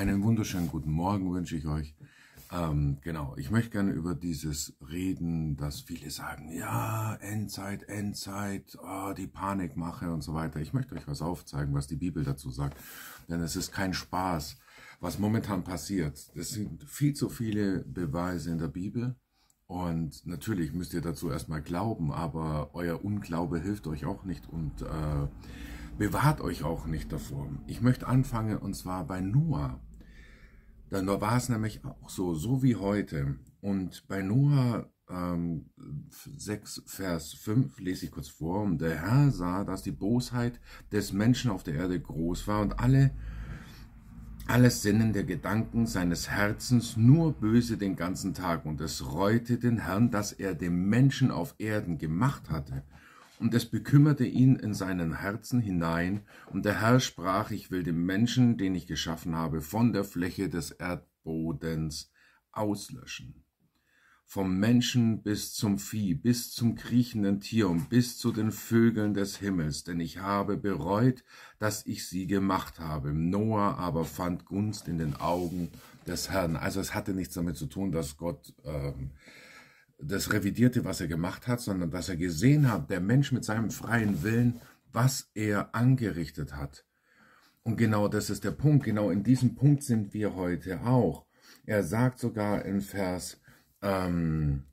Einen wunderschönen guten Morgen wünsche ich euch. Ähm, genau, ich möchte gerne über dieses Reden, dass viele sagen, ja, Endzeit, Endzeit, oh, die Panikmache und so weiter. Ich möchte euch was aufzeigen, was die Bibel dazu sagt, denn es ist kein Spaß, was momentan passiert. Es sind viel zu viele Beweise in der Bibel und natürlich müsst ihr dazu erstmal glauben, aber euer Unglaube hilft euch auch nicht und äh, bewahrt euch auch nicht davor. Ich möchte anfangen und zwar bei Noah. Dann war es nämlich auch so, so wie heute. Und bei Noah ähm, 6, Vers 5 lese ich kurz vor. Und der Herr sah, dass die Bosheit des Menschen auf der Erde groß war und alle, alles Sinnen der Gedanken seines Herzens nur böse den ganzen Tag. Und es reute den Herrn, dass er den Menschen auf Erden gemacht hatte. Und es bekümmerte ihn in seinen Herzen hinein, und der Herr sprach, ich will den Menschen, den ich geschaffen habe, von der Fläche des Erdbodens auslöschen. Vom Menschen bis zum Vieh, bis zum kriechenden Tier und bis zu den Vögeln des Himmels, denn ich habe bereut, dass ich sie gemacht habe. Noah aber fand Gunst in den Augen des Herrn. Also es hatte nichts damit zu tun, dass Gott ähm, das revidierte, was er gemacht hat, sondern dass er gesehen hat, der Mensch mit seinem freien Willen, was er angerichtet hat. Und genau das ist der Punkt, genau in diesem Punkt sind wir heute auch. Er sagt sogar in Vers ähm,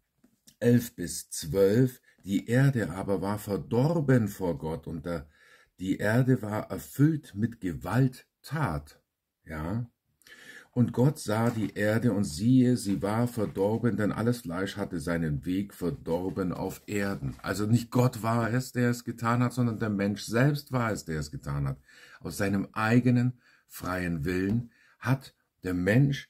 11 bis 12, die Erde aber war verdorben vor Gott und der, die Erde war erfüllt mit Gewalttat. Ja, und Gott sah die Erde, und siehe, sie war verdorben, denn alles Fleisch hatte seinen Weg verdorben auf Erden. Also nicht Gott war es, der es getan hat, sondern der Mensch selbst war es, der es getan hat. Aus seinem eigenen freien Willen hat der Mensch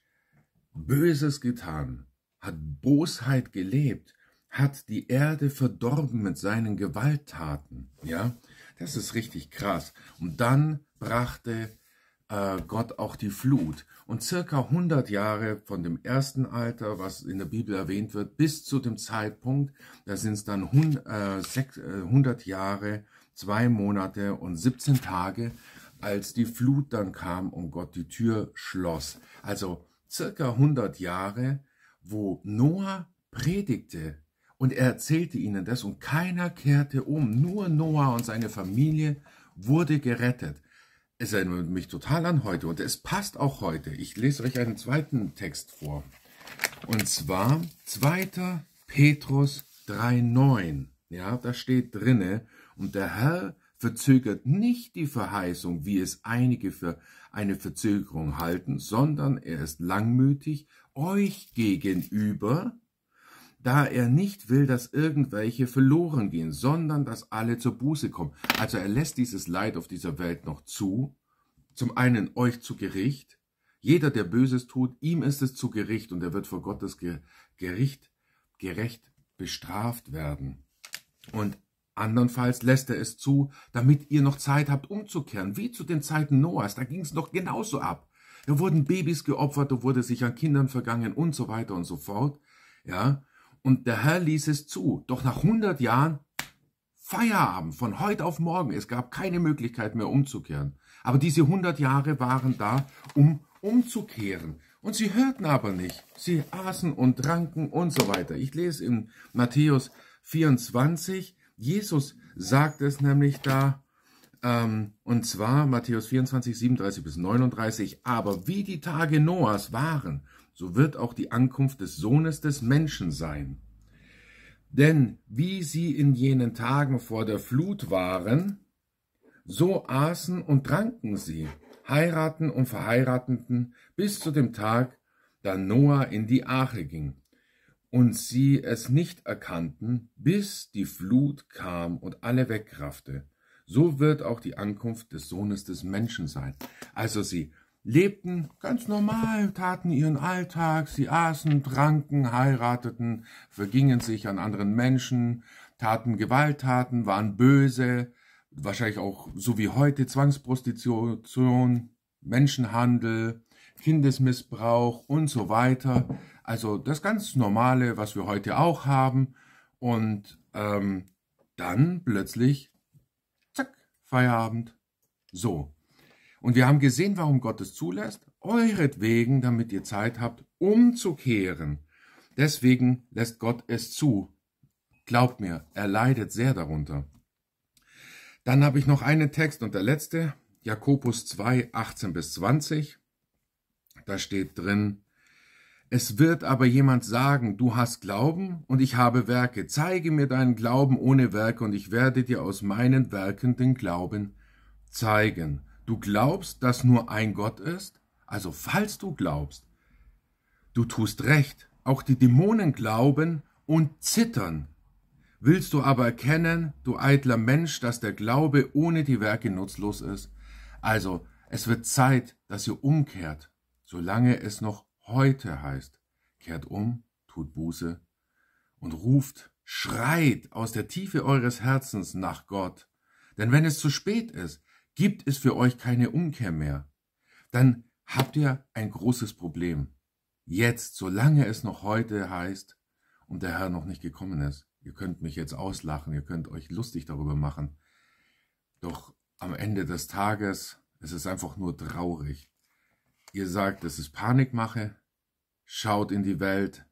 Böses getan, hat Bosheit gelebt, hat die Erde verdorben mit seinen Gewalttaten. Ja, das ist richtig krass. Und dann brachte äh, Gott auch die Flut. Und circa 100 Jahre von dem ersten Alter, was in der Bibel erwähnt wird, bis zu dem Zeitpunkt, da sind es dann 100 äh, äh, Jahre, zwei Monate und 17 Tage, als die Flut dann kam und Gott die Tür schloss. Also circa 100 Jahre, wo Noah predigte und er erzählte ihnen das und keiner kehrte um. Nur Noah und seine Familie wurde gerettet es erinnert mich total an heute und es passt auch heute. Ich lese euch einen zweiten Text vor. Und zwar 2. Petrus 3,9. Ja, da steht drinne, und der Herr verzögert nicht die Verheißung, wie es einige für eine Verzögerung halten, sondern er ist langmütig euch gegenüber, da er nicht will, dass irgendwelche verloren gehen, sondern dass alle zur Buße kommen. Also er lässt dieses Leid auf dieser Welt noch zu, zum einen euch zu Gericht, jeder, der Böses tut, ihm ist es zu Gericht und er wird vor Gottes Gericht gerecht bestraft werden. Und Andernfalls lässt er es zu, damit ihr noch Zeit habt umzukehren, wie zu den Zeiten Noahs, da ging es noch genauso ab. Da wurden Babys geopfert, da wurde sich an Kindern vergangen und so weiter und so fort. Ja, und der Herr ließ es zu. Doch nach 100 Jahren Feierabend von heute auf morgen. Es gab keine Möglichkeit mehr umzukehren. Aber diese 100 Jahre waren da, um umzukehren. Und sie hörten aber nicht. Sie aßen und tranken und so weiter. Ich lese in Matthäus 24. Jesus sagt es nämlich da, ähm, und zwar Matthäus 24, 37 bis 39. Aber wie die Tage Noahs waren, so wird auch die Ankunft des Sohnes des Menschen sein. Denn wie sie in jenen Tagen vor der Flut waren, so aßen und tranken sie, heiraten und verheirateten, bis zu dem Tag, da Noah in die Arche ging, und sie es nicht erkannten, bis die Flut kam und alle wegkrafte. So wird auch die Ankunft des Sohnes des Menschen sein. Also sie lebten ganz normal, taten ihren Alltag, sie aßen, tranken, heirateten, vergingen sich an anderen Menschen, taten Gewalttaten, waren böse, wahrscheinlich auch so wie heute Zwangsprostitution, Menschenhandel, Kindesmissbrauch und so weiter. Also das ganz normale, was wir heute auch haben. Und ähm, dann plötzlich, zack, Feierabend. So, und wir haben gesehen, warum Gott es zulässt, euretwegen, damit ihr Zeit habt, umzukehren. Deswegen lässt Gott es zu. Glaubt mir, er leidet sehr darunter. Dann habe ich noch einen Text und der letzte, Jakobus 2, 18 bis 20. Da steht drin, es wird aber jemand sagen, du hast Glauben und ich habe Werke. Zeige mir deinen Glauben ohne Werke und ich werde dir aus meinen Werken den Glauben zeigen. Du glaubst, dass nur ein Gott ist? Also falls du glaubst, du tust recht, auch die Dämonen glauben und zittern. Willst du aber erkennen, du eitler Mensch, dass der Glaube ohne die Werke nutzlos ist? Also, es wird Zeit, dass ihr umkehrt, solange es noch heute heißt. Kehrt um, tut Buße und ruft, schreit aus der Tiefe eures Herzens nach Gott. Denn wenn es zu spät ist, gibt es für euch keine Umkehr mehr, dann habt ihr ein großes Problem. Jetzt, solange es noch heute heißt und der Herr noch nicht gekommen ist, ihr könnt mich jetzt auslachen, ihr könnt euch lustig darüber machen, doch am Ende des Tages es ist einfach nur traurig. Ihr sagt, dass es Panik mache, schaut in die Welt.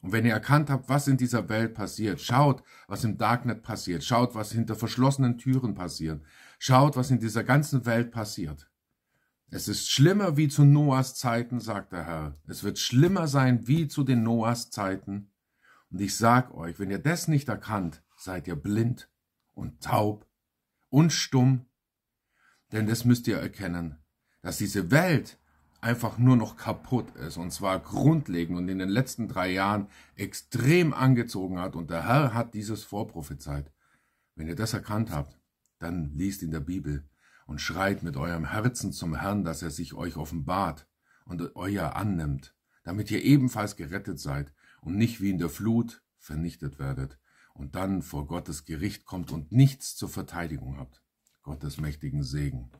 Und wenn ihr erkannt habt, was in dieser Welt passiert, schaut, was im Darknet passiert, schaut, was hinter verschlossenen Türen passiert, Schaut, was in dieser ganzen Welt passiert. Es ist schlimmer wie zu Noahs Zeiten, sagt der Herr. Es wird schlimmer sein wie zu den Noahs Zeiten. Und ich sag euch, wenn ihr das nicht erkannt, seid ihr blind und taub und stumm. Denn das müsst ihr erkennen, dass diese Welt einfach nur noch kaputt ist und zwar grundlegend und in den letzten drei Jahren extrem angezogen hat und der Herr hat dieses vorprophezeit. Wenn ihr das erkannt habt, dann liest in der Bibel und schreit mit eurem Herzen zum Herrn, dass er sich euch offenbart und euer annimmt, damit ihr ebenfalls gerettet seid und nicht wie in der Flut vernichtet werdet und dann vor Gottes Gericht kommt und nichts zur Verteidigung habt. Gottes mächtigen Segen.